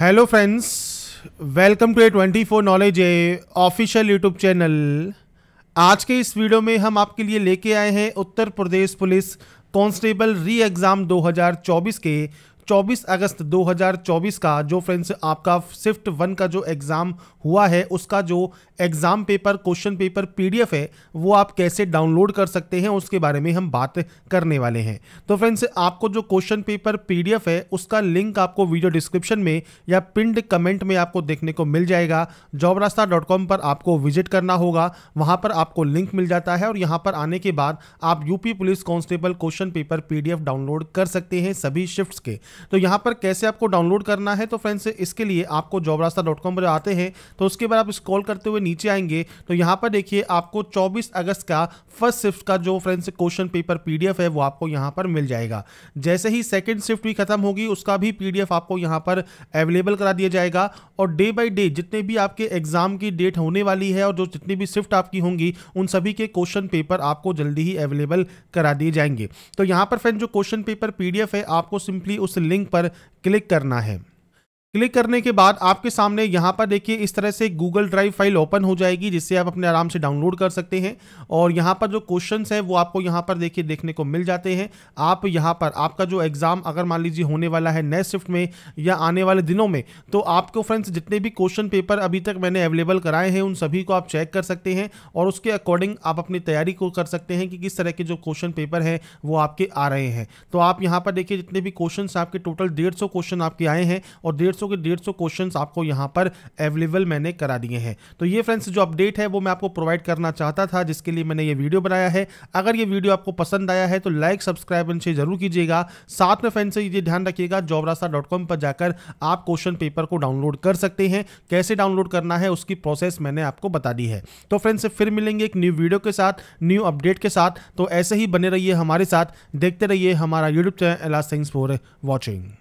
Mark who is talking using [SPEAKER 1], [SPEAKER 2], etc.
[SPEAKER 1] hello friends welcome to A twenty four knowledge A official YouTube channel आज के इस video में हम आपके लिए लेके आए हैं Uttar Pradesh police constable re exam 2024 के 24 अगस्त 2024 का जो फ्रेंड्स आपका शिफ्ट वन का जो एग्ज़ाम हुआ है उसका जो exam paper question paper PDF है वो आप कैसे डाउनलोड कर सकते हैं उसके बारे में हम बात करने वाले हैं तो फ्रेंड्स आपको जो क्वेश्चन पेपर पीडीएफ है उसका लिंक आपको वीडियो डिस्क्रिप्शन में या पिंड कमेंट में आपको देखने को मिल जाएगा जॉब पर आपको विजिट करना होगा वहाँ पर आपको लिंक मिल जाता है और यहाँ पर आने के बाद आप UP police constable question paper PDF download कर सकते हैं सभी शिफ्ट्स के तो यहाँ पर कैसे आपको डाउनलोड करना है तो फ्रेंड्स इसके लिए आपको जॉब रास्ता डॉट कॉम पर आते हैं तो उसके बाद आप स्क्रॉल करते हुए नीचे आएंगे तो यहाँ पर देखिए आपको चौबीस अगस्त का फर्स्ट शिफ्ट का जो फ्रेंड्स क्वेश्चन पेपर पी है वो आपको यहाँ पर मिल जाएगा जैसे ही सेकेंड शिफ्ट भी खत्म होगी उसका भी पी आपको यहाँ पर अवेलेबल करा दिया जाएगा और डे बाई डे जितने भी आपके एग्जाम की डेट होने वाली है और जो जितनी भी शिफ्ट आपकी होंगी उन सभी के क्वेश्चन पेपर आपको जल्दी ही अवेलेबल करा दिए जाएंगे तो यहाँ पर फ्रेंड जो क्वेश्चन पेपर पीडीएफ है आपको सिंपली उस लिंक पर क्लिक करना है क्लिक करने के बाद आपके सामने यहाँ पर देखिए इस तरह से गूगल ड्राइव फाइल ओपन हो जाएगी जिससे आप अपने आराम से डाउनलोड कर सकते हैं और यहाँ पर जो क्वेश्चंस हैं वो आपको यहाँ पर देखिए देखने को मिल जाते हैं आप यहाँ पर आपका जो एग्ज़ाम अगर मान लीजिए होने वाला है नए शिफ्ट में या आने वाले दिनों में तो आपको फ्रेंड्स जितने भी क्वेश्चन पेपर अभी तक मैंने अवेलेबल कराए हैं उन सभी को आप चेक कर सकते हैं और उसके अकॉर्डिंग आप अपनी तैयारी को कर सकते हैं कि किस तरह के जो क्वेश्चन पेपर हैं वो आपके आ रहे हैं तो आप यहाँ पर देखिए जितने भी क्वेश्चन आपके टोटल डेढ़ क्वेश्चन आपके आए हैं और डेढ़ सौ के डेढ़ सौ क्वेश्चन आपको यहाँ पर अवेलेबल मैंने करा दिए हैं तो ये फ्रेंड्स जो अपडेट है वो मैं आपको प्रोवाइड करना चाहता था जिसके लिए मैंने ये वीडियो बनाया है अगर ये वीडियो आपको पसंद आया है तो लाइक सब्सक्राइब शेयर जरूर कीजिएगा साथ में फ्रेंड्स ये ध्यान रखिएगा जॉबरासा पर जाकर आप क्वेश्चन पेपर को डाउनलोड कर सकते हैं कैसे डाउनलोड करना है उसकी प्रोसेस मैंने आपको बता दी है तो फ्रेंड्स फिर मिलेंगे एक न्यू वीडियो के साथ न्यू अपडेट के साथ तो ऐसे ही बने रहिए हमारे साथ देखते रहिए हमारा यूट्यूब चैनल एलास थिंग्स फॉर वॉचिंग